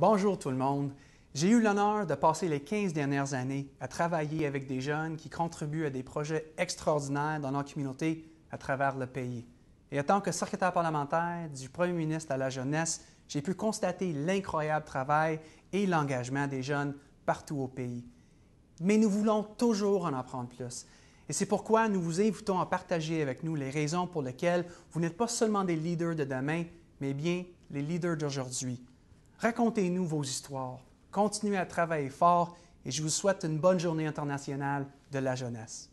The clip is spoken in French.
Bonjour tout le monde. J'ai eu l'honneur de passer les 15 dernières années à travailler avec des jeunes qui contribuent à des projets extraordinaires dans nos communautés à travers le pays. Et en tant que secrétaire parlementaire du Premier ministre à la jeunesse, j'ai pu constater l'incroyable travail et l'engagement des jeunes partout au pays. Mais nous voulons toujours en apprendre plus. Et c'est pourquoi nous vous invitons à partager avec nous les raisons pour lesquelles vous n'êtes pas seulement des leaders de demain, mais bien les leaders d'aujourd'hui. Racontez-nous vos histoires. Continuez à travailler fort et je vous souhaite une bonne journée internationale de la jeunesse.